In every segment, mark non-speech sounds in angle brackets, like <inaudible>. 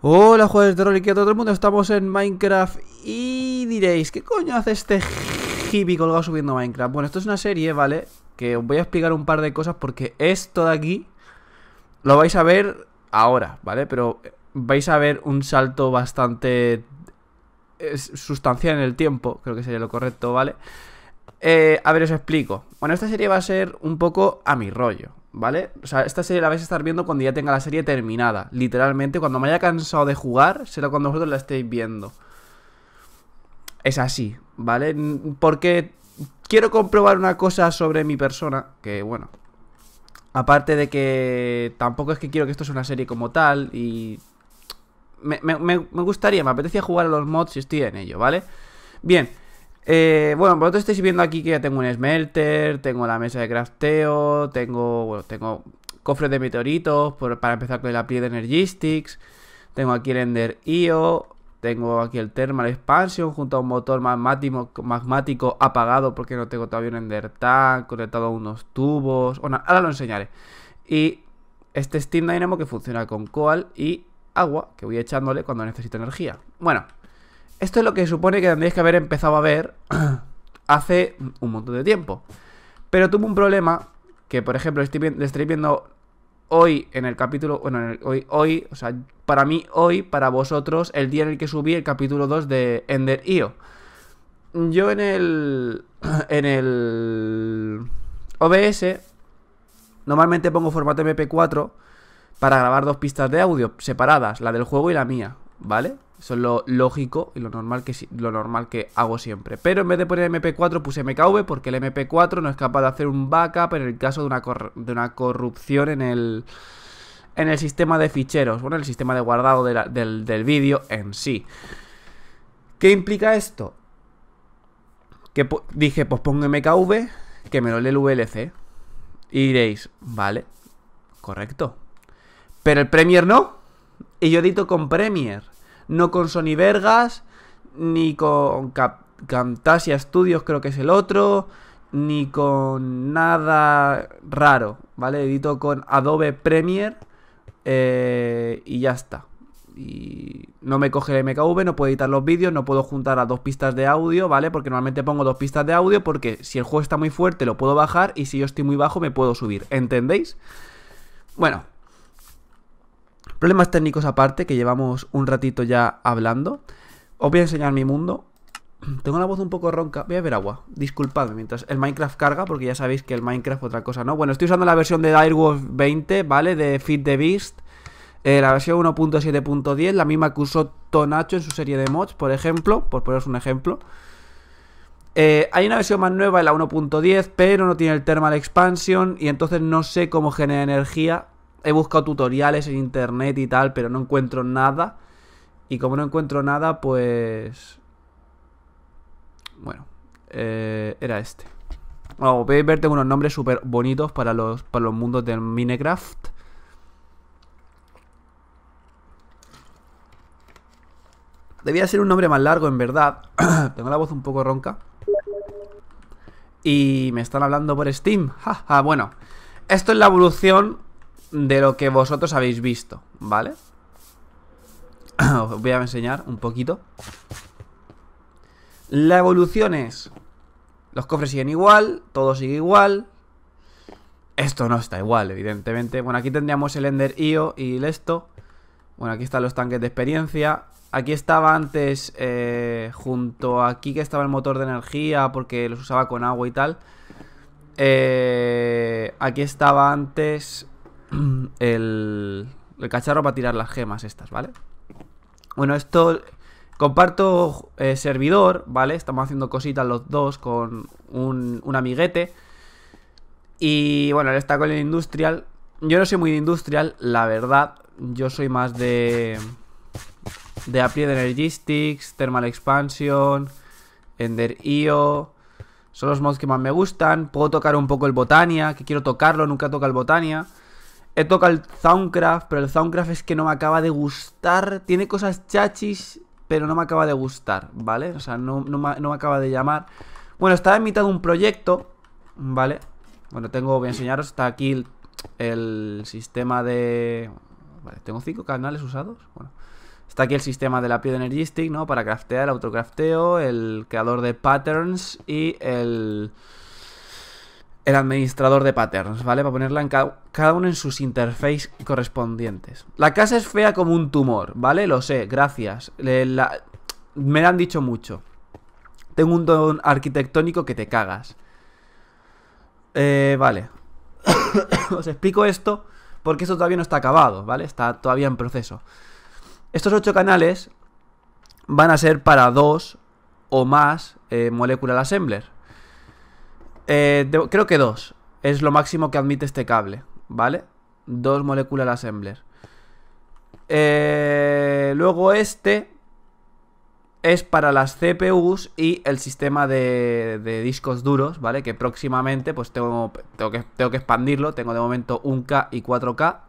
Hola jugadores de rol y que todo el mundo, estamos en Minecraft y diréis, ¿qué coño hace este hippie colgado subiendo Minecraft? Bueno, esto es una serie, ¿vale? Que os voy a explicar un par de cosas porque esto de aquí lo vais a ver ahora, ¿vale? Pero vais a ver un salto bastante eh, sustancial en el tiempo, creo que sería lo correcto, ¿vale? Eh, a ver, os explico. Bueno, esta serie va a ser un poco a mi rollo, ¿vale? O sea, esta serie la vais a estar viendo cuando ya tenga la serie terminada, literalmente. Cuando me haya cansado de jugar, será cuando vosotros la estéis viendo. Es así, ¿vale? Porque quiero comprobar una cosa sobre mi persona, que bueno... Aparte de que tampoco es que quiero que esto sea una serie como tal y... Me, me, gustaría, me apetecía jugar a los mods si estoy en ello, ¿vale? Bien, eh, bueno, vosotros estáis viendo aquí que ya tengo un smelter, tengo la mesa de crafteo, tengo, bueno, tengo cofres de meteoritos para empezar con la piedra Energistics, tengo aquí el Ender IO, tengo aquí el Thermal Expansion junto a un motor magmático, apagado porque no tengo todavía un Ender Tank conectado a unos tubos, ahora lo enseñaré. Y este Steam Dynamo que funciona con Coal y agua que voy echándole cuando necesito energía. Bueno, esto es lo que supone que tendréis que haber empezado a ver <clears throat> hace un montón de tiempo. Pero tuve un problema que, por ejemplo, estoy, le viendo hoy en el capítulo, bueno, hoy, hoy, o sea, para mí hoy, para vosotros, el día en el que subí el capítulo 2 de Ender IO. Yo en el, <clears throat> en el OBS normalmente pongo formato MP4 para grabar dos pistas de audio separadas, la del juego y la mía. ¿vale? Eso es lo lógico y lo normal, que, lo normal que hago siempre. Pero en vez de poner MP4 puse MKV porque el MP4 no es capaz de hacer un backup en el caso de una, corrupción en el, en el sistema de ficheros, bueno, el sistema de guardado del, vídeo en sí. ¿Qué implica esto? Que dije, pues pongo MKV, que me lo lee el VLC. Y diréis, vale, correcto. Pero el Premier no. Y yo edito con Premiere, no con Sony Vergas, ni con Camtasia Studios, creo que es el otro, ni con nada raro, ¿vale? Edito con Adobe Premiere eh, y ya está. Y no me coge el MKV, no puedo editar los vídeos, no puedo juntar a dos pistas de audio, ¿vale? Porque normalmente pongo dos pistas de audio porque si el juego está muy fuerte lo puedo bajar y si yo estoy muy bajo me puedo subir, ¿entendéis? Bueno, Problemas técnicos aparte, que llevamos un ratito ya hablando. Os voy a enseñar mi mundo. <clears throat> Tengo la voz un poco ronca. Voy a ver agua. Disculpadme mientras el Minecraft carga, porque ya sabéis que el Minecraft otra cosa, ¿no? Bueno, estoy usando la versión de Direwolf 20, ¿vale? De Feed the Beast. Eh, la versión 1.7.10, la misma que usó Tonacho en su serie de mods, por ejemplo, por poneros un ejemplo. Eh, hay una versión más nueva, la 1.10, pero no tiene el Thermal Expansion y entonces no sé cómo genera energía he buscado tutoriales en internet y tal, pero no encuentro nada. Y como no encuentro nada, pues... Bueno, eh, era este. Bueno, podéis ver, tengo unos nombres súper bonitos para los, los mundos del Minecraft. Debía ser un nombre más largo, en verdad. <clears throat> tengo la voz un poco ronca. Y me están hablando por Steam. <laughs> bueno, esto es la evolución de lo que vosotros habéis visto, ¿vale? Os <clears throat> voy a enseñar un poquito. La evolución es... Los cofres siguen igual, todo sigue igual. Esto no está igual, evidentemente. Bueno, aquí tendríamos el Ender IO y el esto. Bueno, aquí están los tanques de experiencia. Aquí estaba antes, eh, junto aquí que estaba el motor de energía, porque los usaba con agua y tal. Eh, aquí estaba antes <clears throat> el, el cacharro para tirar las gemas estas, ¿vale? Bueno, esto... Comparto eh, servidor, ¿vale? Estamos haciendo cositas los dos con un, amiguete. Y bueno, él está con el industrial. Yo no soy muy de industrial, la verdad. Yo soy más de... De Applied Energistics, Thermal Expansion, Ender IO... Son los mods que más me gustan. Puedo tocar un poco el Botania, que quiero tocarlo, nunca toca el Botania. He tocado el Soundcraft, pero el Soundcraft es que no me acaba de gustar. Tiene cosas chachis, pero no me acaba de gustar, ¿vale? O sea, no, me, acaba de llamar. Bueno, estaba en mitad de un proyecto, ¿vale? Bueno, tengo, voy a enseñaros, está aquí el, sistema de... Vale, tengo cinco canales usados, bueno. Está aquí el sistema de la piedra energistic, ¿no? Para craftear, el autocrafteo, el creador de patterns y el el administrador de patterns, ¿vale? Para ponerla en cada uno en sus interfaces correspondientes. La casa es fea como un tumor, ¿vale? Lo sé, gracias. Me la han dicho mucho. Tengo un don arquitectónico que te cagas. Eh, vale. <coughs> Os explico esto porque esto todavía no está acabado, ¿vale? Está todavía en proceso. Estos ocho canales van a ser para dos o más eh, Molecular Assembler. Eh, creo que dos. Es lo máximo que admite este cable, ¿vale? Dos moléculas assembler. Eh, luego este es para las CPUs y el sistema de, discos duros, ¿vale? Que próximamente pues tengo, tengo, que, tengo que expandirlo. Tengo de momento 1K y 4K.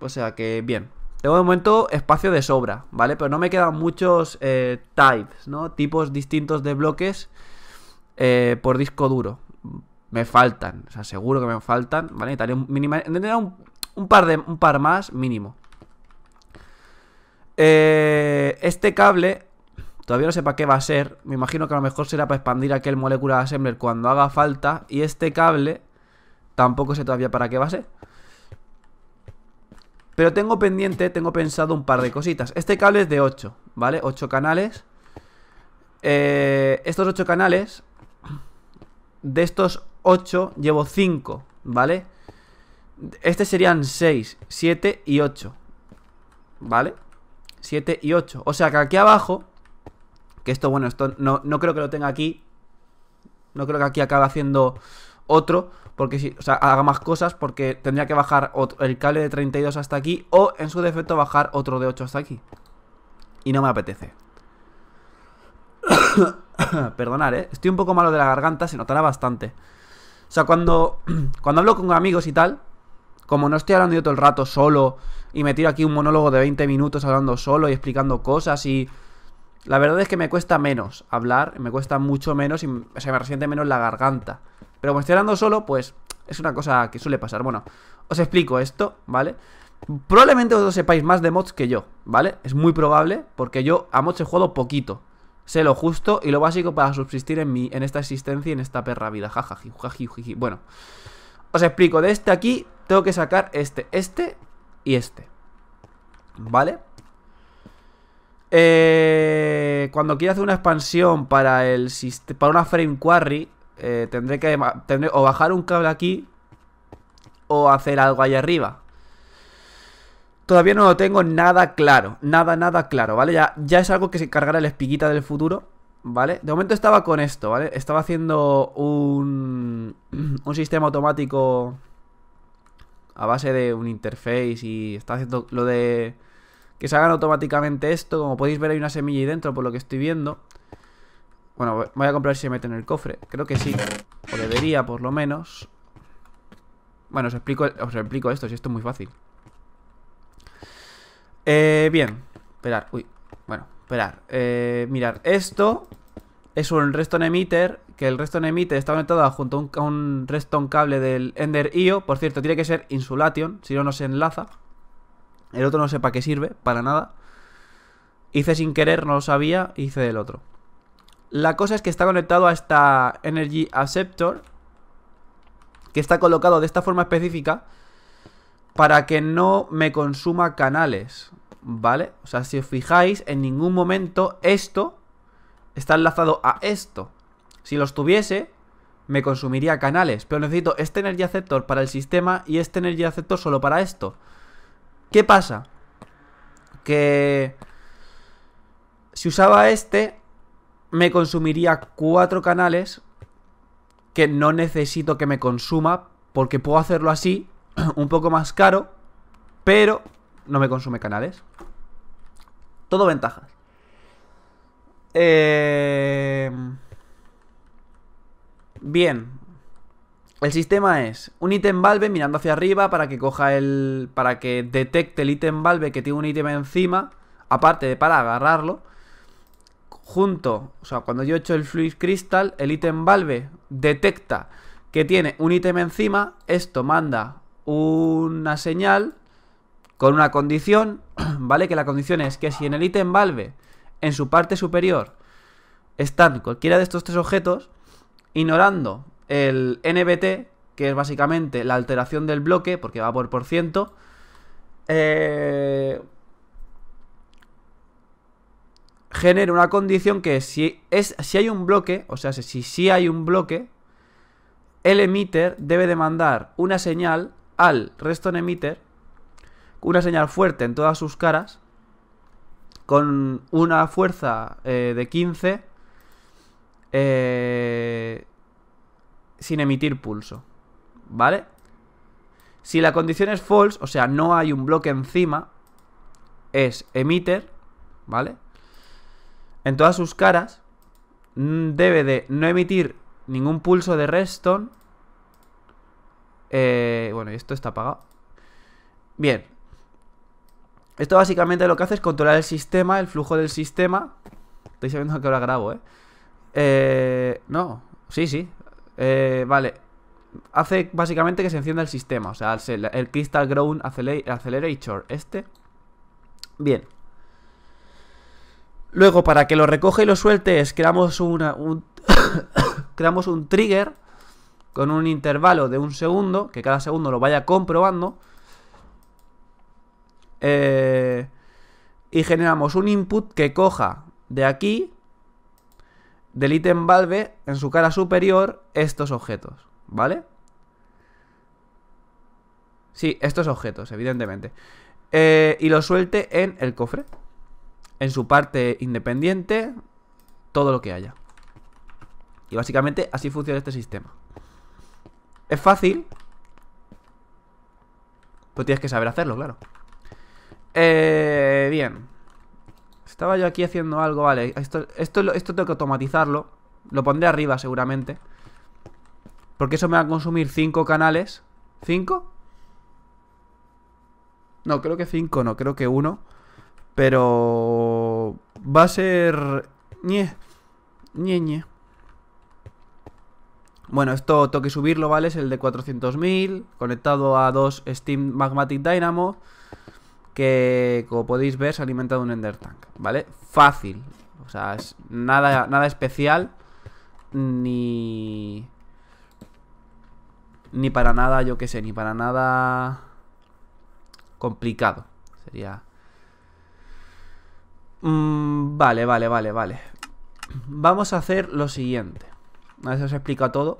O sea que bien. Tengo de momento espacio de sobra, ¿vale? Pero no me quedan muchos eh, types, ¿no? Tipos distintos de bloques eh, por disco duro. Me faltan, o sea, seguro que me faltan, ¿vale? Necesitaré un, par, de, un par más mínimo. Eh, este cable, todavía no sé para qué va a ser. Me imagino que a lo mejor será para expandir aquel de assembler cuando haga falta. Y este cable, tampoco sé todavía para qué va a ser. Pero tengo pendiente, tengo pensado un par de cositas. Este cable es de 8, ¿vale? 8 canales. Eh, estos 8 canales de estos 8 llevo 5, ¿vale? Este serían 6, 7 y 8, ¿vale? 7 y 8. O sea que aquí abajo, que esto, bueno, esto no, creo que lo tenga aquí. No creo que aquí acabe haciendo otro, porque si, o sea, haga más cosas, porque tendría que bajar el cable de 32 hasta aquí, o en su defecto bajar otro de 8 hasta aquí. Y no me apetece. <coughs> Perdonad, ¿eh? Estoy un poco malo de la garganta, se notará bastante. O sea, cuando, <coughs> cuando hablo con amigos y tal, como no estoy hablando yo todo el rato solo y me tiro aquí un monólogo de 20 minutos hablando solo y explicando cosas y... La verdad es que me cuesta menos hablar, me cuesta mucho menos y se me resiente menos la garganta. Pero como estoy hablando solo, pues es una cosa que suele pasar. Bueno, os explico esto, ¿vale? Probablemente vosotros sepáis más de mods que yo, ¿vale? Es muy probable porque yo a mods he jugado poquito. Sé lo justo y lo básico para subsistir en, en esta existencia y en esta perra vida. Jajaji, Bueno, os explico. De este aquí tengo que sacar este, este y este. ¿Vale? Eh, cuando quiera hacer una expansión para el para una frame quarry, eh, tendré que o bajar un cable aquí o hacer algo ahí arriba todavía no lo tengo nada claro, nada, nada claro, ¿vale? Ya, ya es algo que se cargará la espiguita del futuro, ¿vale? De momento estaba con esto, ¿vale? Estaba haciendo un, <clears throat> un sistema automático a base de un interface y está haciendo lo de que se hagan automáticamente esto. Como podéis ver hay una semilla ahí dentro por lo que estoy viendo. Bueno, voy a comprar si se mete en el cofre. Creo que sí, o debería por lo menos. Bueno, os explico, os explico esto, si esto es muy fácil. Eh, bien. Esperar, uy. Bueno, esperar. Eh, mirar, esto es un redstone emitter, que el redstone emitter está conectado junto a un, resto cable del Ender IO. Por cierto, tiene que ser insulation, si no, no se enlaza. El otro no sepa para qué sirve, para nada. Hice sin querer, no lo sabía, hice del otro. La cosa es que está conectado a esta Energy Acceptor, que está colocado de esta forma específica, para que no me consuma canales, ¿vale? O sea, si os fijáis, en ningún momento esto está enlazado a esto. Si los tuviese, me consumiría canales, pero necesito este energy aceptor para el sistema y este energy aceptor solo para esto. ¿Qué pasa? Que si usaba este, me consumiría cuatro canales que no necesito que me consuma porque puedo hacerlo así <clears throat> un poco más caro, pero no me consume canales. Todo ventajas. Em, bien. El sistema es un ítem valve mirando hacia arriba para que coja el. para que detecte el ítem valve que tiene un ítem encima. Aparte de para agarrarlo. Junto, o sea, cuando yo echo el Fluid Crystal, el ítem valve detecta que tiene un ítem encima. Esto manda una señal con una condición, <clears throat> ¿vale? Que la condición es que si en el ítem valve, en su parte superior, están cualquiera de estos tres objetos, ignorando el NBT, que es básicamente la alteración del bloque, porque va por por ciento, eh, genera una condición que si, es, si hay un bloque, o sea, si sí si hay un bloque, el emitter debe demandar una señal al Reston Emitter una señal fuerte en todas sus caras con una fuerza eh, de 15 eh, sin emitir pulso, ¿vale? Si la condición es false, o sea, no hay un bloque encima, es emitter, ¿vale? En todas sus caras mm, debe de no emitir ningún pulso de redstone eh, bueno, bueno, esto está apagado. Bien. Esto básicamente lo que hace es controlar el sistema, el flujo del sistema. Estoy sabiendo que ahora grabo, ¿eh? ¿eh? no, sí, sí. Eh, vale. Hace básicamente que se encienda el sistema. O sea, el, Crystal Ground Accelerator. Este. Bien. Luego, para que lo recoge y lo suelte, creamos, un <coughs> creamos un trigger con un intervalo de un segundo, que cada segundo lo vaya comprobando. Eh, y generamos un input que coja de aquí, del ítem valve, en su cara superior, estos objetos, ¿vale? Sí, estos objetos, evidentemente. Eh, y los suelte en el cofre, en su parte independiente, todo lo que haya. Y básicamente así funciona este sistema. Es fácil. Pues tienes que saber hacerlo, claro. Eh, bien. Estaba yo aquí haciendo algo, vale. Esto, esto, esto tengo que automatizarlo. Lo pondré arriba seguramente. Porque eso me va a consumir 5 canales. Cinco? No, creo que 5 no, creo que uno, Pero... Va a ser... Ñe. Ñe, Ñe. Bueno, esto toque subirlo, ¿vale? Es el de 400.000, conectado a dos Steam Magmatic Dynamo, que como podéis ver se alimenta de un Ender Tank, ¿vale? Fácil, o sea, es nada, nada especial, ni... Ni para nada, yo qué sé, ni para nada complicado. Sería... Mm, vale, vale, vale, vale. Vamos a hacer lo siguiente. A se os explica todo.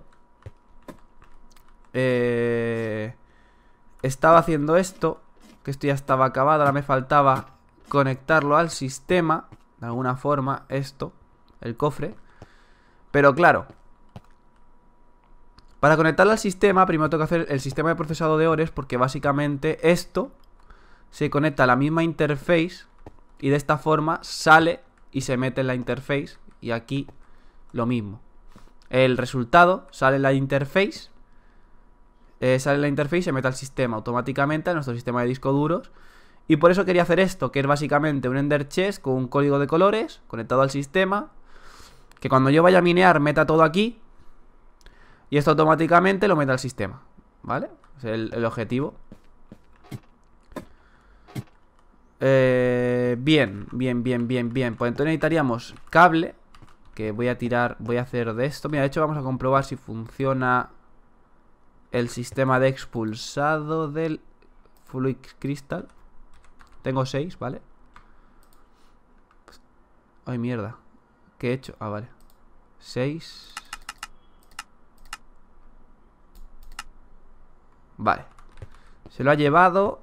Eh, estaba haciendo esto, que esto ya estaba acabado, ahora me faltaba conectarlo al sistema, de alguna forma, esto, el cofre. Pero claro, para conectarlo al sistema, primero tengo que hacer el sistema de procesado de ores, porque básicamente esto se conecta a la misma interface y de esta forma sale y se mete en la interface y aquí lo mismo el resultado, sale en la interface, sale sale la interface, se mete al sistema automáticamente, a nuestro sistema de disco duros. Y por eso quería hacer esto, que es básicamente un Ender Chest con un código de colores conectado al sistema. Que cuando yo vaya a minear, meta todo aquí. Y esto automáticamente lo meta al sistema. ¿Vale? Es el, objetivo. bien, bien, bien, bien, bien. Pues entonces necesitaríamos cable que voy a tirar, voy a hacer de esto. Mira, de hecho vamos a comprobar si funciona el sistema de expulsado del Fluid Crystal. Tengo 6, ¿vale? Ay, mierda. ¿Qué he hecho? Ah, vale. 6. Vale. Se lo ha llevado.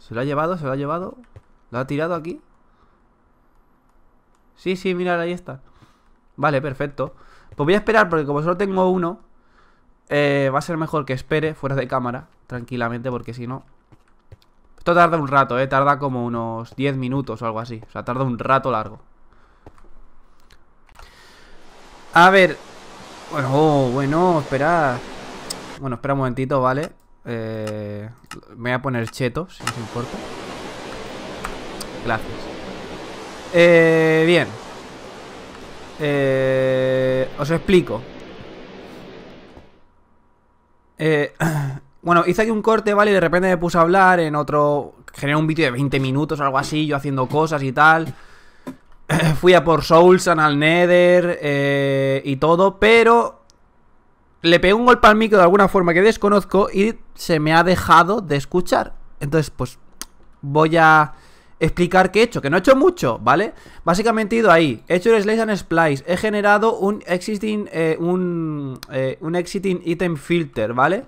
Se lo ha llevado, se lo ha llevado. Lo ha tirado aquí. Sí, sí, mirad, ahí está. Vale, perfecto. Pues voy a esperar porque como solo tengo uno, eh, va a ser mejor que espere fuera de cámara, tranquilamente, porque si no... Esto tarda un rato, ¿eh? Tarda como unos 10 minutos o algo así. O sea, tarda un rato largo. A ver... Bueno, oh, bueno, espera Bueno, espera un momentito, ¿vale? me eh, voy a poner cheto, si se importa. Gracias. Eh, bien. Eh, os explico. Eh, <clears throat> bueno, hice aquí un corte, ¿vale? Y de repente me puse a hablar en otro... Generé un vídeo de 20 minutos o algo así, yo haciendo cosas y tal. <clears throat> Fui a por souls Soulsan, al Nether eh, y todo, pero... Le pegué un golpe al micro de alguna forma que desconozco y se me ha dejado de escuchar. Entonces, pues voy a explicar qué he hecho, que no he hecho mucho, ¿vale? Básicamente he ido ahí, he hecho el Slice and Splice, he generado un existing, eh, un, eh, un exiting item filter, ¿vale?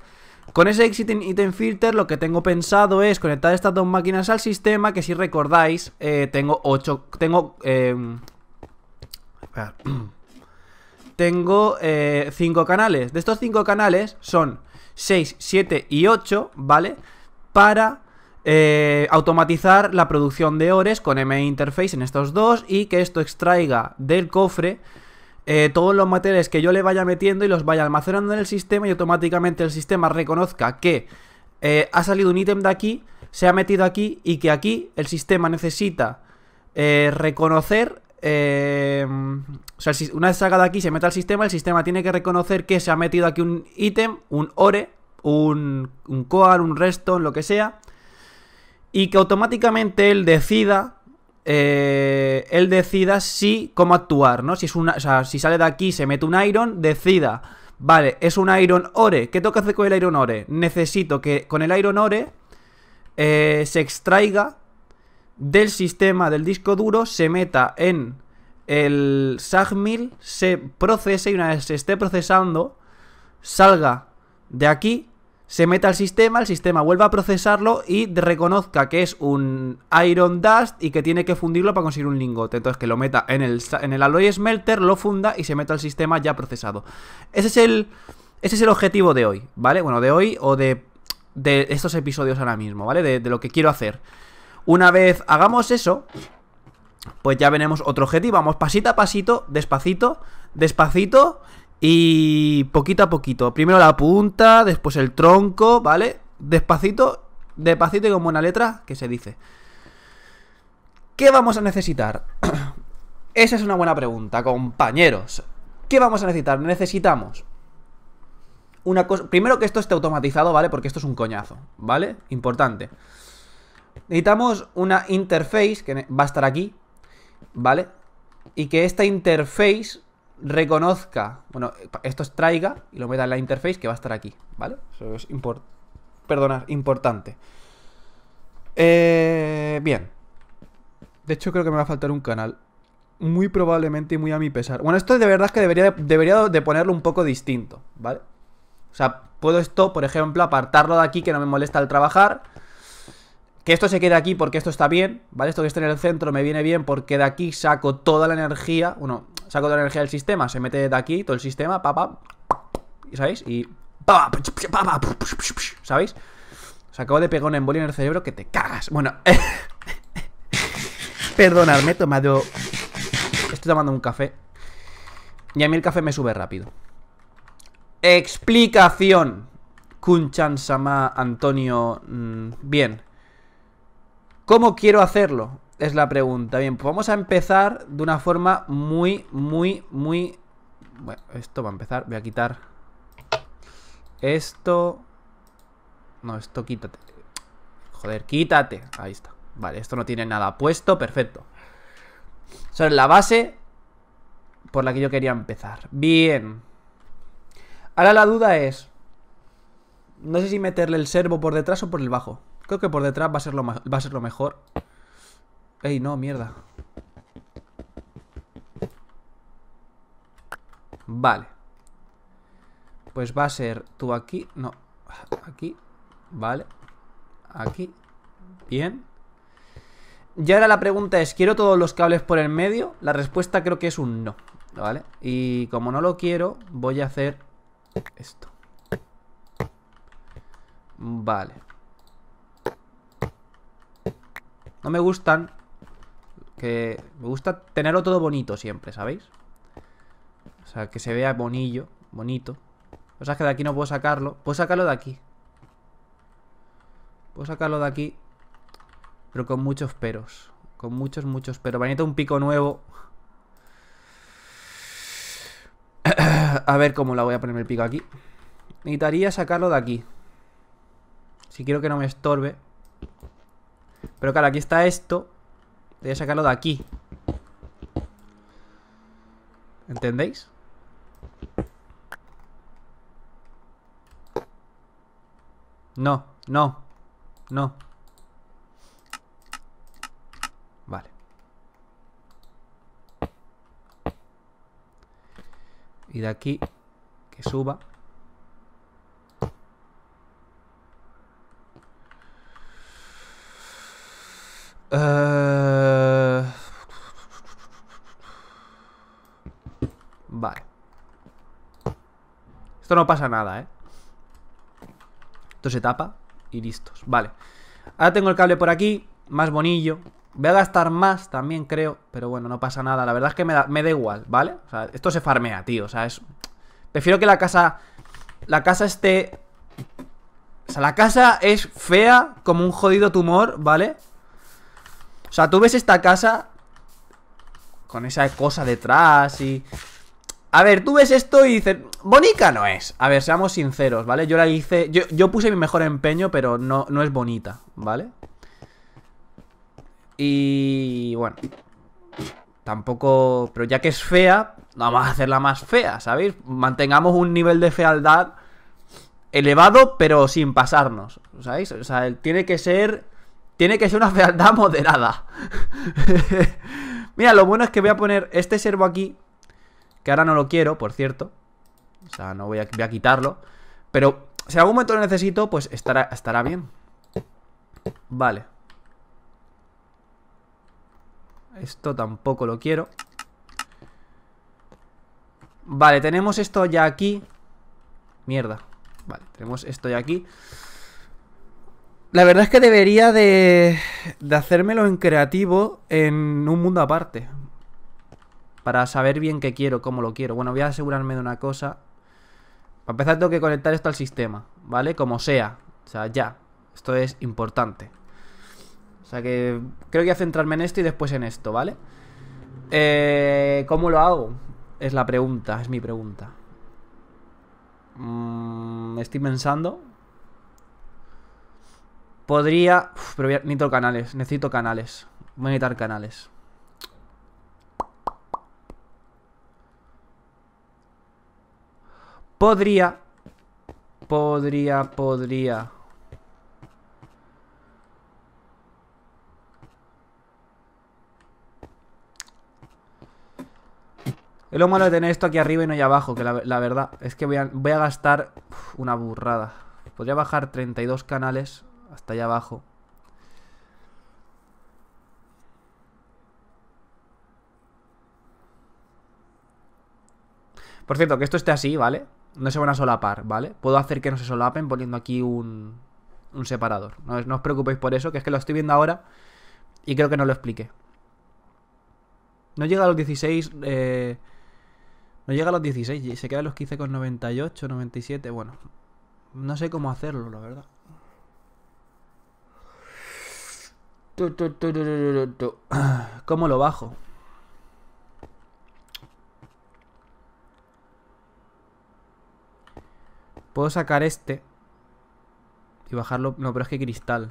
Con ese exiting item filter lo que tengo pensado es conectar estas dos máquinas al sistema, que si recordáis, eh, tengo 8, tengo... <clears throat> tengo 5 canales. De estos cinco canales son 6, 7 y 8, ¿vale? Para eh, automatizar la producción de ores con M Interface en estos dos y que esto extraiga del cofre eh, todos los materiales que yo le vaya metiendo y los vaya almacenando en el sistema y automáticamente el sistema reconozca que eh, ha salido un ítem de aquí, se ha metido aquí y que aquí el sistema necesita reconocer o sea, una vez sacado aquí se mete al sistema, el sistema tiene que reconocer que se ha metido aquí un ítem, un ore, un, un un reston, lo que sea y que automáticamente él decida eh, él decida si cómo actuar, ¿no? Si es una, si sale de aquí, se mete un iron, decida, vale, es un iron ore, ¿qué tengo que hacer con el iron ore? Necesito que con el iron ore eh, se extraiga del sistema del disco duro, se meta en el SAGMIL, se procese y una vez se esté procesando, salga de aquí se meta al sistema, el sistema vuelva a procesarlo y reconozca que es un Iron Dust y que tiene que fundirlo para conseguir un lingote. Entonces que lo meta en el, en Alloy Smelter, lo funda y se meta al sistema ya procesado. Ese es el, ese es el objetivo de hoy, ¿vale? Bueno, de hoy o de, de estos episodios ahora mismo, ¿vale? De, de lo que quiero hacer. Una vez hagamos eso, pues ya veremos otro objetivo. Vamos pasito a pasito, despacito, despacito y poquito a poquito. Primero la punta, después el tronco, ¿vale? Despacito, despacito y con buena letra, que se dice. ¿Qué vamos a necesitar? <clears throat> Esa es una buena pregunta, compañeros. ¿Qué vamos a necesitar? Necesitamos una cosa. Primero que esto esté automatizado, ¿vale? Porque esto es un coñazo, ¿vale? Importante. Necesitamos una interface que va a estar aquí, ¿vale? Y que esta interface reconozca, bueno, esto traiga y lo meta en la interface que va a estar aquí, ¿vale? Eso es import perdonar importante. Eh, bien. De hecho, creo que me va a faltar un canal. Muy probablemente y muy a mi pesar. Bueno, esto de verdad es que debería, debería de ponerlo un poco distinto, ¿vale? O sea, puedo esto, por ejemplo, apartarlo de aquí que no me molesta al trabajar que esto se quede aquí porque esto está bien, ¿vale? Esto que está en el centro me viene bien porque de aquí saco toda la energía, bueno, saco toda la energía del sistema, se mete de aquí todo el sistema, papá, ¿sabéis? Y... ¿Sabéis? Se acabo de pegar un embolia en el cerebro que te cagas. Bueno... Perdonadme, he tomado... Estoy tomando un café. Y a mí el café me sube rápido. Explicación. Kunchan Sama Antonio. bien. ¿Cómo quiero hacerlo? Es la pregunta. Bien, pues vamos a empezar de una forma muy, muy, muy... Bueno, esto va a empezar. Voy a quitar esto. No, esto quítate. Joder, quítate. Ahí está. Vale, esto no tiene nada puesto. Perfecto. Son la base por la que yo quería empezar. Bien. Ahora la duda es... No sé si meterle el servo por detrás o por el bajo. Creo que por detrás va a ser lo, va a ser lo mejor. Ey, no, mierda. Vale. Pues va a ser tú aquí. No, aquí. Vale. Aquí. Bien. Y ahora la pregunta es, ¿quiero todos los cables por el medio? La respuesta creo que es un no, ¿vale? Y como no lo quiero, voy a hacer esto. Vale. me gustan. Que me gusta tenerlo todo bonito siempre, ¿sabéis? O sea, que se vea bonillo, bonito. O sea, es que de aquí no puedo sacarlo. Puedo sacarlo de aquí. Puedo sacarlo de aquí. Pero con muchos peros. Con muchos, muchos peros. necesito un pico nuevo. <coughs> A ver cómo la voy a poner el pico aquí. Necesitaría sacarlo de aquí. Si quiero que no me estorbe. Pero claro, aquí está esto. Voy a sacarlo de aquí. ¿Entendéis? No, no, no. Vale. Y de aquí, que suba. Eh, vale. Esto no pasa nada, ¿eh? Esto se tapa y listos. Vale. Ahora tengo el cable por aquí, más bonillo. Voy a gastar más también, creo. Pero bueno, no pasa nada. La verdad es que me da, me da igual, ¿vale? O sea, esto se farmea, tío. O sea, es... Prefiero que la casa... La casa esté... O sea, la casa es fea como un jodido tumor, ¿vale? O sea, tú ves esta casa con esa cosa detrás y... A ver, tú ves esto y dices... bonita no es. A ver, seamos sinceros, ¿vale? Yo la hice... Yo, puse mi mejor empeño, pero no, no es bonita, ¿vale? Y... bueno... Tampoco... Pero ya que es fea, vamos a hacerla más fea, ¿sabéis? Mantengamos un nivel de fealdad elevado, pero sin pasarnos, ¿sabéis? O sea, tiene que ser tiene que ser una fealdad moderada. <laughs> Mira, lo bueno es que voy a poner este servo aquí, que ahora no lo quiero, por cierto. O sea, no voy a, quitarlo. Pero si en algún momento lo necesito, pues estará, estará bien. Vale. Esto tampoco lo quiero. Vale, tenemos esto ya aquí. Mierda. Vale, tenemos esto ya aquí. La verdad es que debería de, de hacérmelo en creativo en un mundo aparte. Para saber bien qué quiero, cómo lo quiero. Bueno, voy a asegurarme de una cosa. Para empezar tengo que conectar esto al sistema, ¿vale? Como sea. O sea, ya. Esto es importante. O sea que creo que voy a centrarme en esto y después en esto, ¿vale? Eh, ¿Cómo lo hago? Es la pregunta, es mi pregunta. Mm, estoy pensando. Podría... pero necesito canales, necesito canales. Voy a necesitar canales. Podría... Podría, podría... Es lo malo de tener esto aquí arriba y no allá abajo, que la, verdad es que voy a, gastar una burrada. Podría bajar 32 canales está allá abajo. Por cierto, que esto esté así, ¿vale? No se van a solapar, ¿vale? Puedo hacer que no se solapen poniendo aquí un, separador. No, os preocupéis por eso, que es que lo estoy viendo ahora y creo que no lo expliqué. No llega a los 16... Eh, no llega a los 16, se queda 15 los 98, 97, bueno. No sé cómo hacerlo, la verdad. <clears throat> ¿Cómo lo bajo? Puedo sacar este y bajarlo. No, pero es que cristal.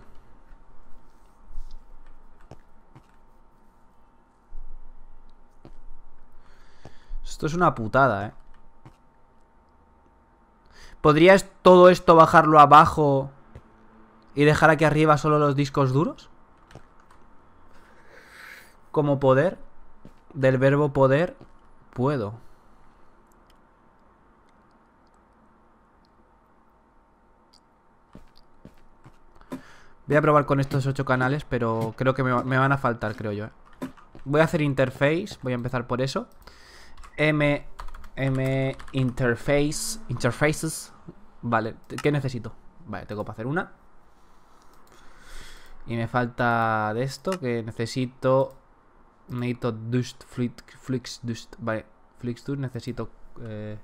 Esto es una putada, ¿eh? ¿Podrías todo esto bajarlo abajo y dejar aquí arriba solo los discos duros? como poder del verbo poder, puedo. Voy a probar con estos ocho canales, pero creo que me, van a faltar, creo yo. Eh. Voy a hacer interface, voy a empezar por eso. M, M, interface, interfaces. Vale, ¿qué necesito? Vale, tengo para hacer una. Y me falta de esto, que necesito Necesito Dust Flix Dust. Vale, Flix Dust. Necesito eh,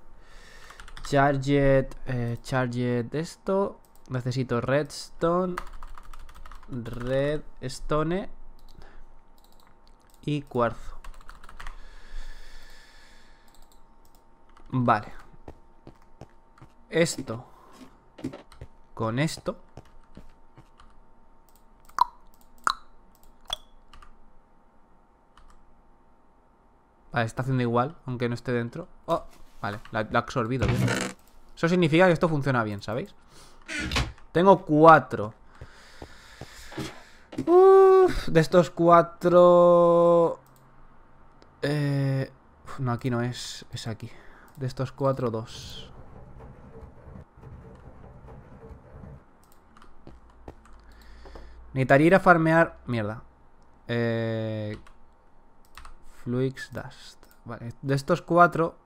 Charget. Eh, charget esto. Necesito Redstone. Redstone. Y cuarzo. Vale. Esto. Con esto. Vale, ah, está haciendo igual, aunque no esté dentro. Oh, vale, lo ha absorbido Eso significa que esto funciona bien, ¿sabéis? Tengo cuatro. de estos cuatro... Eh, no, aquí no es. Es aquí. De estos cuatro, dos. Necesitaría ir a farmear... Mierda. Eh... Fluix Dust. Vale, de estos cuatro,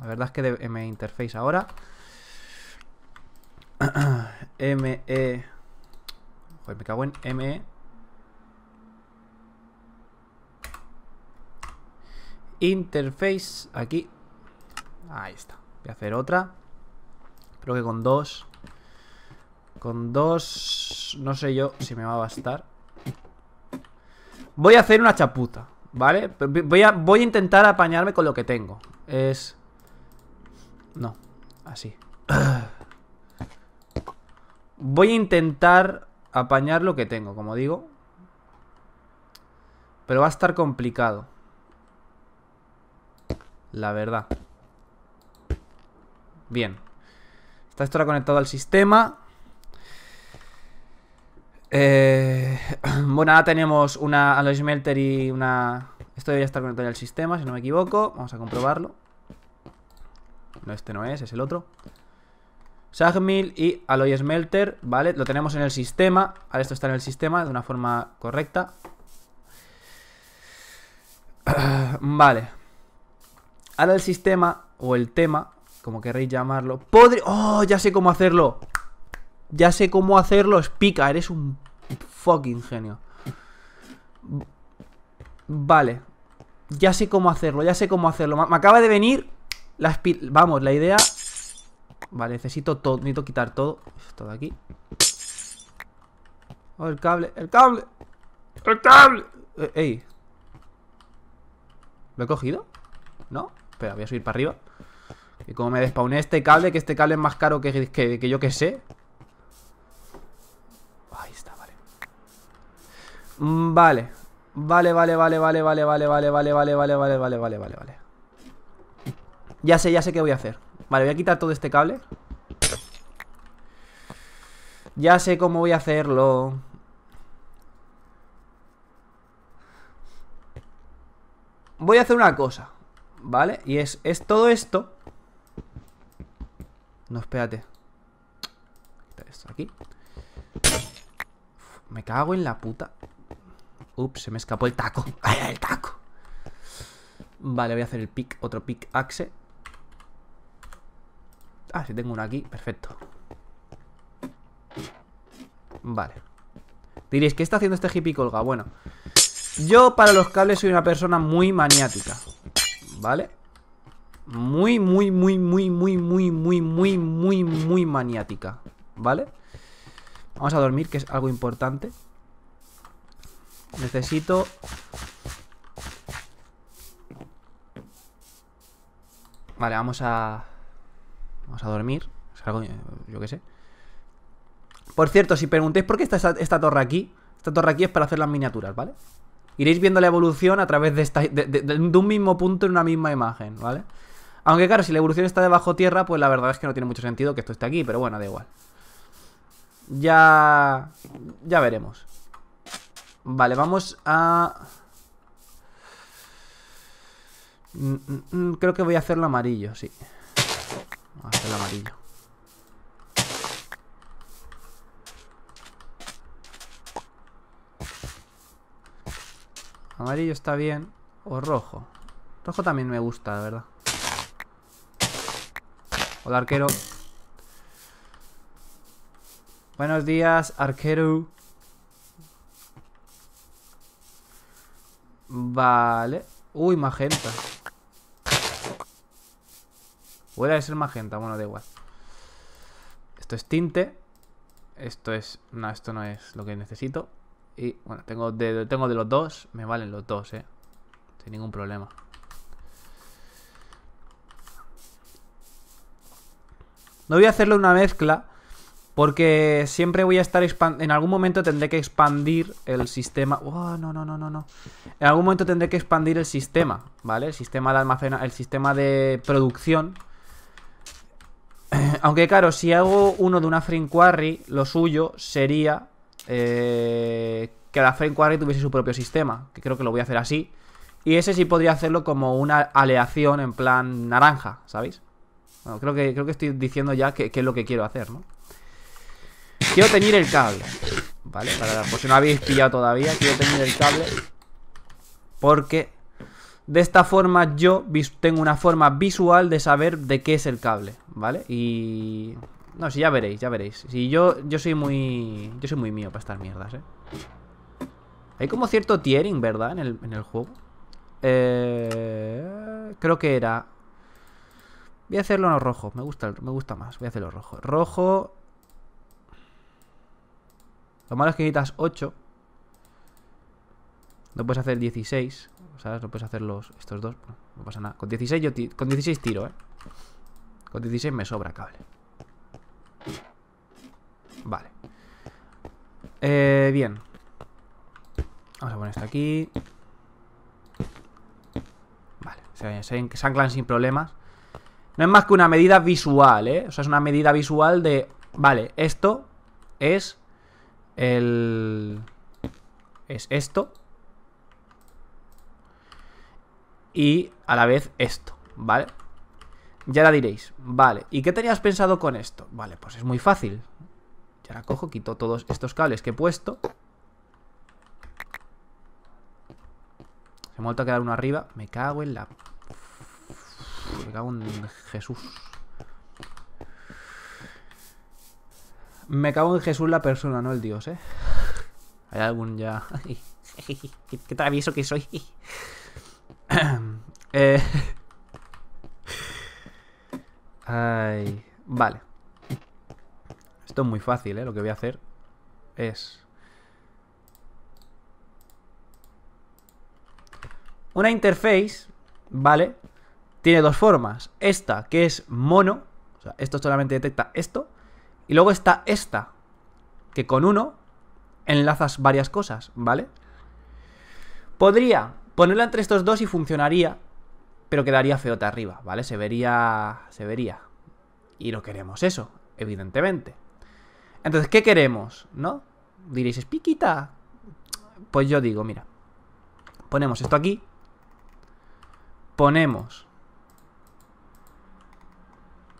la verdad es que de ME Interface ahora. <clears throat> ME. Joder, me cago en ME. Interface aquí. Ahí está. Voy a hacer otra. Creo que con dos. Con dos. No sé yo si me va a bastar. Voy a hacer una chaputa. ¿Vale? Voy a, voy a intentar apañarme con lo que tengo. Es... No, así. <clears throat> Voy a intentar apañar lo que tengo, como digo. Pero va a estar complicado. La verdad. Bien. Está esto ahora conectado al sistema. Eh... Bueno, ahora tenemos una alloy smelter y una... Esto debería estar conectado al sistema, si no me equivoco. Vamos a comprobarlo. No, este no es, es el otro. Sagmil y alloy smelter, ¿vale? Lo tenemos en el sistema. Ahora esto está en el sistema de una forma correcta. <clears throat> vale. Ahora el sistema, o el tema, como querréis llamarlo. ¡Podre! ¡Oh! Ya sé cómo hacerlo. Ya sé cómo hacerlo, ¡Es pica! Eres un fucking genio. Vale. Ya sé cómo hacerlo, ya sé cómo hacerlo. Me acaba de venir la Vamos, la idea... Vale, necesito todo, necesito quitar todo. Esto de aquí. Oh, el cable, el cable. ¡El cable! Eh, ¡Ey! ¿Lo he cogido? ¿No? Espera, voy a subir para arriba. Y como me despawné este cable, que este cable es más caro que, que, que yo que sé. Vale. Vale, vale, vale, vale, vale, vale, vale, vale, vale, vale, vale, vale, vale, vale, vale. Ya sé, ya sé qué voy a hacer. Vale, voy a quitar todo este cable. Ya sé cómo voy a hacerlo. Voy a hacer una cosa, ¿vale? Y es, es todo esto. No, espérate. quitar esto aquí. me cago en la puta. Ups, se me escapó el taco. <laughs> ¡El taco! Vale, voy a hacer el pick, otro pick axe. Ah, si tengo uno aquí, perfecto. Vale. Diréis, ¿qué está haciendo este hippie colga? Bueno, yo para los cables soy una persona muy maniática. ¿Vale? Muy, muy, muy, muy, muy, muy, muy, muy, muy, muy maniática. ¿Vale? Vamos a dormir, que es algo importante. Necesito... Vale, vamos a... Vamos a dormir. algo, yo qué sé. Por cierto, si preguntéis por qué está esta, torre aquí, esta torre aquí es para hacer las miniaturas, ¿vale? Iréis viendo la evolución a través de, de un mismo punto en una misma imagen, ¿vale? Aunque claro, si la evolución está debajo tierra, pues la verdad es que no tiene mucho sentido que esto esté aquí, pero bueno, da igual. Ya... Ya veremos. Vale, vamos a... Mm, mm, mm, creo que voy a hacerlo amarillo, sí. Voy a hacerlo amarillo. Amarillo está bien. O rojo. Rojo también me gusta, la verdad. Hola, arquero. Buenos días, arquero. Vale. Uy, magenta. Puede a ser magenta, bueno, da igual. Esto es tinte. Esto es... No, esto no es lo que necesito. Y bueno, tengo de, tengo de los dos. Me valen los dos, eh. Sin ningún problema. No voy a hacerle una mezcla porque siempre voy a estar En algún momento tendré que expandir el sistema. Oh, no, no, no, no, no. En algún momento tendré que expandir el sistema, ¿vale? El sistema de almacena, el sistema de producción. <clears throat> Aunque claro, si hago uno de una frame quarry, lo suyo sería eh, que la frame quarry tuviese su propio sistema, que creo que lo voy a hacer así. Y ese sí podría hacerlo como una aleación en plan naranja, ¿sabéis? creo que, creo que estoy diciendo ya Que es lo que quiero hacer, ¿no? Quiero teñir el cable ¿Vale? Para, por si no habéis pillado todavía Quiero tener el cable Porque de esta forma yo tengo una forma visual de saber de qué es el cable ¿Vale? Y... No, si ya veréis, ya veréis Si yo, yo soy muy... Yo soy muy mío para estas mierdas, ¿eh? Hay como cierto tiering, ¿verdad? En el, juego eh... Creo que era... Voy a hacerlo en rojo, me gusta, me gusta más Voy a hacerlo rojo Rojo, lo malo que necesitas 8. No puedes hacer 16. ¿Sabes? No puedes hacer los, estos dos. No, pasa nada. Con 16 con 16 tiro, ¿eh? Con 16 me sobra cable. Vale. Eh, bien. Vamos a poner esto aquí. Vale. Se, que se anclan sin problemas. No es más que una medida visual, ¿eh? O sea, es una medida visual de... Vale, esto es el... es esto. Y a la vez esto, ¿vale? Ya la diréis, vale. ¿Y qué tenías pensado con esto? Vale, pues es muy fácil. Ya la cojo, quito todos estos cables que he puesto. Se me ha vuelto a quedar uno arriba. Me cago en la... Me cago en Jesús. Me cago en Jesús la persona, no el dios, ¿eh? Hay algún ya... <laughs> qué, travieso que soy. <coughs> Eh, ay... Vale. Esto es muy fácil, ¿eh? Lo que voy a hacer es... Una interface, ¿vale? Tiene dos formas. Esta, que es mono. O sea, esto solamente detecta esto. Y luego está esta, que con uno enlazas varias cosas, ¿vale? Podría ponerla entre estos dos y funcionaría, pero quedaría feota arriba, ¿vale? Se vería, se vería. Y no queremos eso, evidentemente. Entonces, ¿qué queremos? ¿No? Diréis, es piquita. Pues yo digo, mira. Ponemos esto aquí. Ponemos.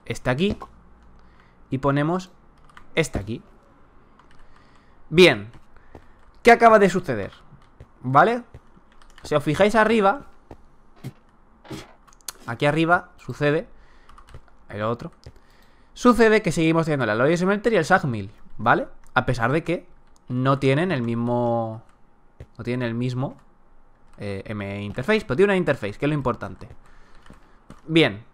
Este aquí y ponemos este aquí. Bien, ¿qué acaba de suceder? ¿Vale? Si os fijáis arriba, aquí arriba sucede el otro. Sucede que seguimos teniendo la Lloyd y el Sagmill, ¿vale? A pesar de que no tienen el mismo... No tienen el mismo eh, M-interface, pero tiene una interface, que es lo importante. Bien.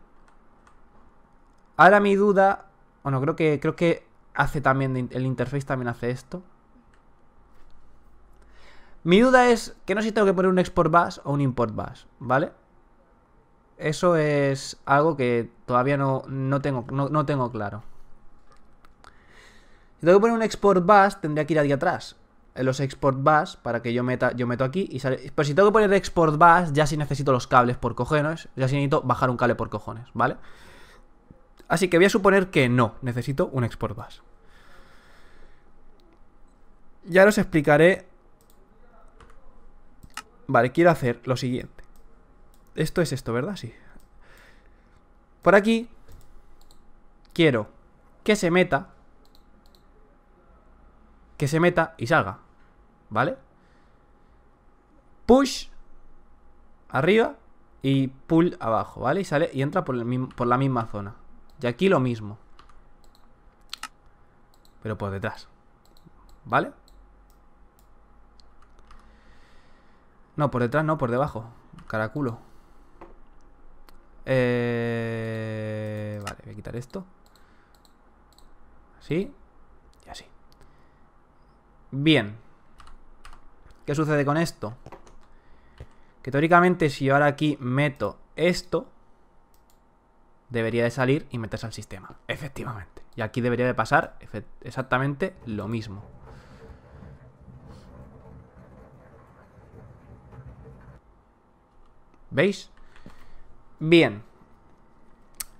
Ahora mi duda bueno, creo que, creo que hace también, el interface también hace esto. Mi duda es que no sé si tengo que poner un export bus o un import bus, ¿vale? Eso es algo que todavía no, no tengo, no, tengo claro. Si tengo que poner un export bus, tendría que ir ahí atrás. En los export bus, para que yo meta, yo meto aquí y Pero si tengo que poner export bus, ya sí necesito los cables por cojones. Ya sí necesito bajar un cable por cojones, ¿vale? vale Así que voy a suponer que no, necesito un export bus. Ya os explicaré... Vale, quiero hacer lo siguiente. Esto es esto, ¿verdad? Sí. Por aquí quiero que se meta que se meta y salga, ¿vale? Push arriba y pull abajo, ¿vale? Y sale y entra por, por la misma zona. Y aquí lo mismo. Pero por detrás. ¿Vale? No, por detrás no, por debajo. Caraculo. Eh, vale, voy a quitar esto. Así. Y así. Bien. ¿Qué sucede con esto? Que teóricamente si yo ahora aquí meto esto, debería de salir y meterse al sistema. Efectivamente. Y aquí debería de pasar exactamente lo mismo. ¿Veis? Bien.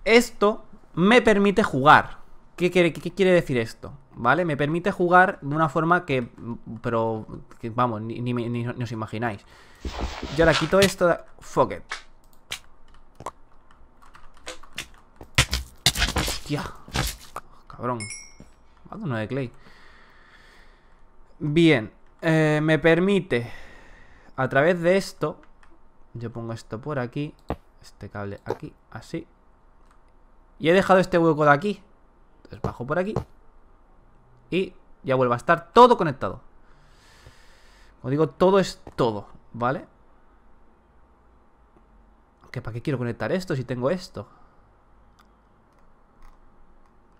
Esto me permite jugar. ¿Qué quiere, qué quiere decir esto? ¿Vale? Me permite jugar de una forma que... Pero... vamos, ni, ni os imagináis. Yo ahora quito esto... Fuck it. Cabrón. Mando no de Clay. Bien. Eh, me permite. A través de esto. Yo pongo esto por aquí. Este cable aquí. Así. Y he dejado este hueco de aquí. Entonces bajo por aquí. Y ya vuelve a estar todo conectado. Como digo, todo es todo, ¿vale? ¿Que ¿Para qué quiero conectar esto si tengo esto?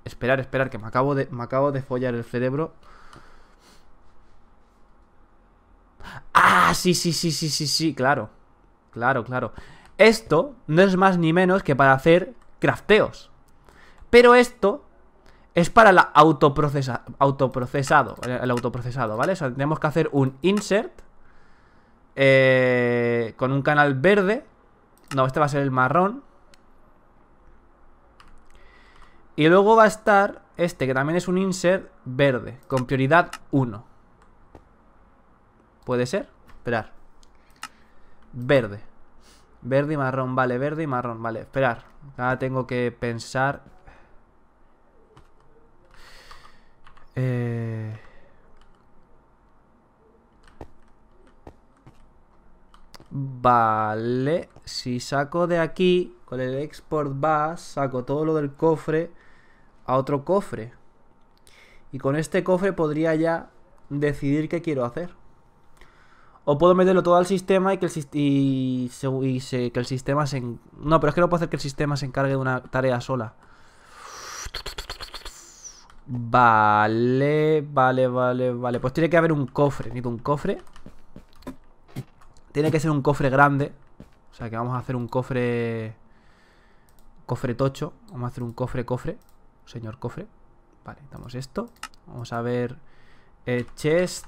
Esperar, esperar, que me acabo de, me acabo de follar el cerebro. Ah, sí, sí, sí, sí, sí, sí, claro. Claro, claro. Esto no es más ni menos que para hacer crafteos. Pero esto es para la autoprocesado, el autoprocesado, ¿vale? O sea, tenemos que hacer un insert eh, con un canal verde. No, este va a ser el marrón. Y luego va a estar este, que también es un insert verde, con prioridad 1. ¿Puede ser? Esperar. Verde. Verde y marrón, vale, verde y marrón, vale. Esperar. Ahora tengo que pensar... Eh, vale, si saco de aquí, con el export bus, saco todo lo del cofre a otro cofre. Y con este cofre podría ya decidir qué quiero hacer. O puedo meterlo todo al sistema y que el, y que el sistema se... No, pero es que no puedo hacer que el sistema se encargue de una tarea sola. Vale, vale, vale, vale. Pues tiene que haber un cofre. Necesito un cofre. Tiene que ser un cofre grande. O sea que vamos a hacer un cofre... Cofre tocho. Vamos a hacer un cofre, cofre señor cofre. Vale, damos esto. Vamos a ver El eh, chest.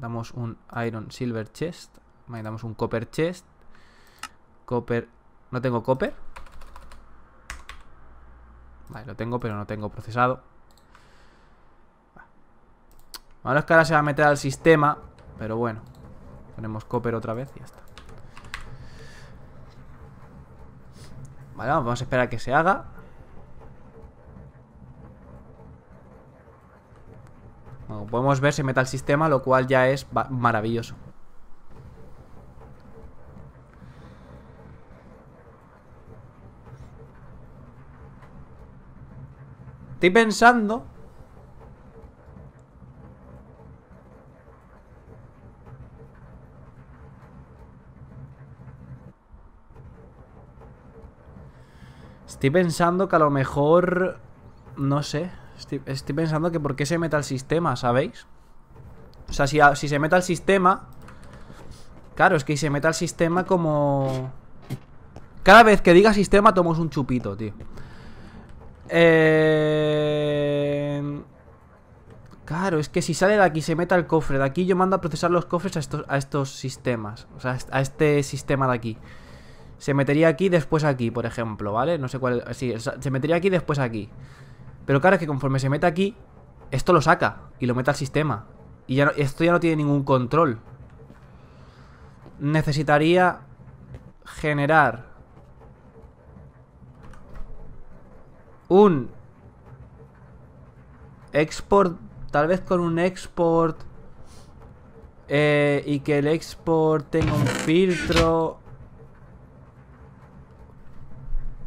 Damos un iron silver chest. Vale, damos un copper chest. Copper... No tengo copper. Vale, lo tengo, pero no tengo procesado. Vale. Ahora es que ahora se va a meter al sistema, pero bueno. tenemos copper otra vez y ya está. Vale, vamos a esperar a que se haga. podemos ver, se mete al sistema, lo cual ya es maravilloso. Estoy pensando Estoy pensando que a lo mejor... No sé Estoy, pensando que por qué se meta al sistema, ¿sabéis? O sea, si, se meta al sistema... Claro, es que si se meta al sistema como... Cada vez que diga sistema tomo un chupito, tío. Eh... Claro, es que si sale de aquí se meta al cofre. De aquí yo mando a procesar los cofres a estos, sistemas. O sea, a este sistema de aquí. Se metería aquí, después aquí, por ejemplo, ¿vale? No sé cuál... Sí, se metería aquí, después aquí. Pero claro, es que conforme se meta aquí, esto lo saca y lo mete al sistema. Y ya esto ya no tiene ningún control. Necesitaría generar un export, tal vez con un export eh, y que el export tenga un filtro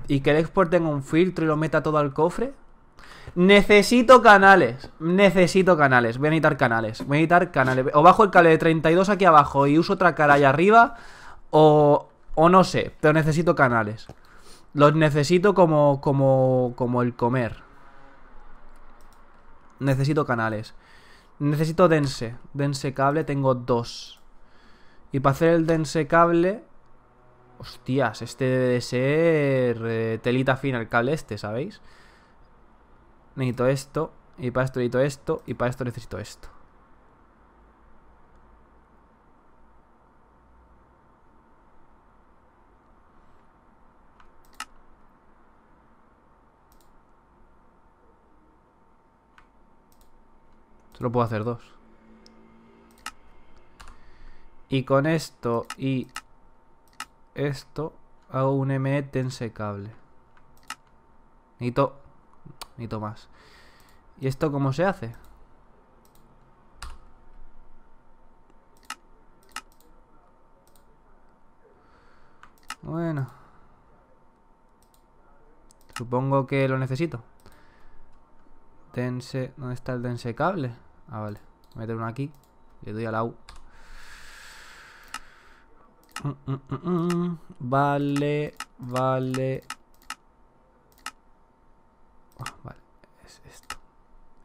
y que el export tenga un filtro y lo meta todo al cofre Necesito canales. Necesito canales. Voy a necesitar canales. Voy a necesitar canales. O bajo el cable de 32 aquí abajo y uso otra cara allá arriba. O, o no sé. Pero necesito canales. Los necesito como, como, como el comer. Necesito canales. Necesito dense. Dense cable. Tengo dos. Y para hacer el dense cable... Hostias, este debe ser eh, telita fina el cable este, ¿sabéis? necesito esto, y para esto necesito esto, y para esto necesito esto. Solo puedo hacer dos. Y con esto y esto hago un ME tensecable. E e. Necesito más. ¿Y esto cómo se hace? Bueno. Supongo que lo necesito. Dense... ¿Dónde está el dense cable? Ah, vale. Voy a meter uno aquí. Le doy a la U. vale, vale,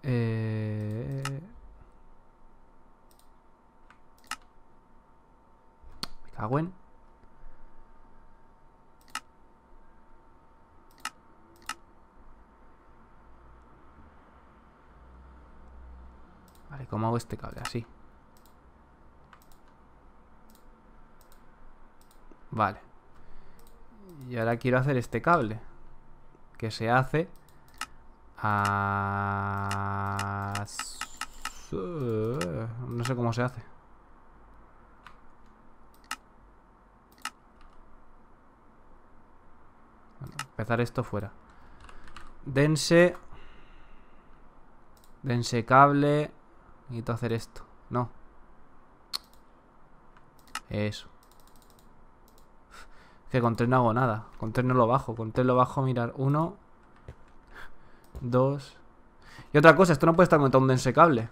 Eh... Me cago en... Vale, ¿cómo hago este cable? Así. Vale. Y ahora quiero hacer este cable. Que se hace no sé cómo se hace. empezar esto fuera. Dense. Dense cable. Necesito hacer esto. No. Eso. que con 3 no hago nada. Con 3 no lo bajo. Con 3 lo bajo, mirar. 1, dos. Y otra cosa, esto no puede estar conectado a un dense cable.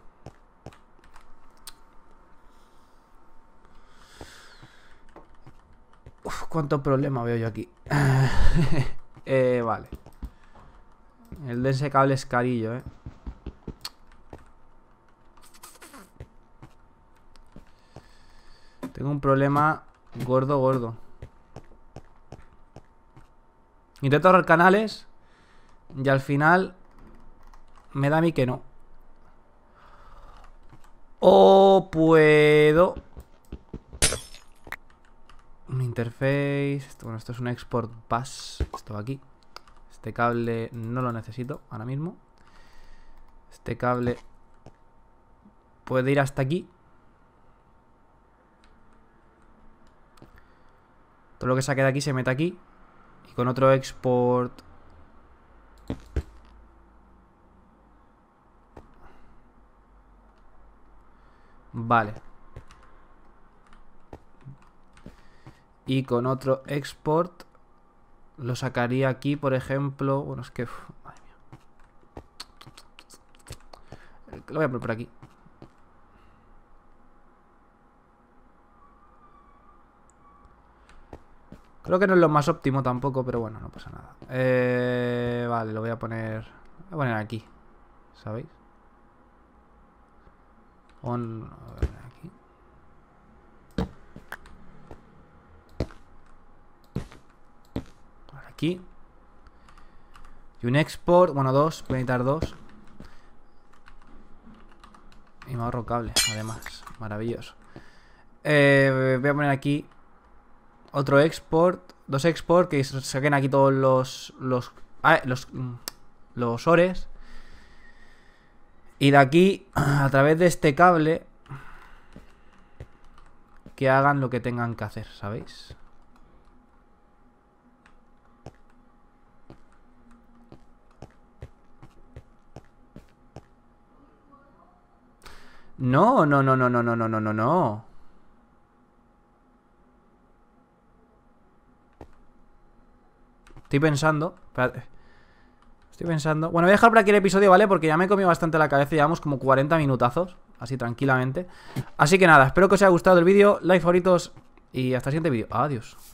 Uf, cuánto problema veo yo aquí. <laughs> eh, vale. El dense cable es carillo, eh. Tengo un problema gordo, gordo. Intento ahorrar canales y al final me da a mí que no. O puedo... Un interface... Bueno, esto es un export bus. Esto aquí. Este cable no lo necesito ahora mismo. Este cable puede ir hasta aquí. Todo lo que saque de aquí se mete aquí. Y con otro export Vale. Y con otro export lo sacaría aquí, por ejemplo. Bueno, es que... Madre mía. Lo voy a poner por aquí. Creo que no es lo más óptimo tampoco, pero bueno, no pasa nada. Eh, vale, lo voy a poner... Lo voy a poner aquí, ¿sabéis? aquí. y un export, bueno dos, voy a necesitar dos y me ahorro cable, además, maravilloso eh, voy a poner aquí otro export, dos export que saquen aquí todos los los, ah, los, mm, los ores y de aquí, a través de este cable, que hagan lo que tengan que hacer, ¿sabéis? No, no, no, no, no, no, no, no, no, no. Estoy pensando. Estoy pensando... Bueno, voy a dejar por aquí el episodio, ¿vale? Porque ya me he comido bastante la cabeza. Llevamos como 40 minutazos. Así tranquilamente. Así que nada, espero que os haya gustado el vídeo. Like, favoritos. Y hasta el siguiente vídeo. Adiós.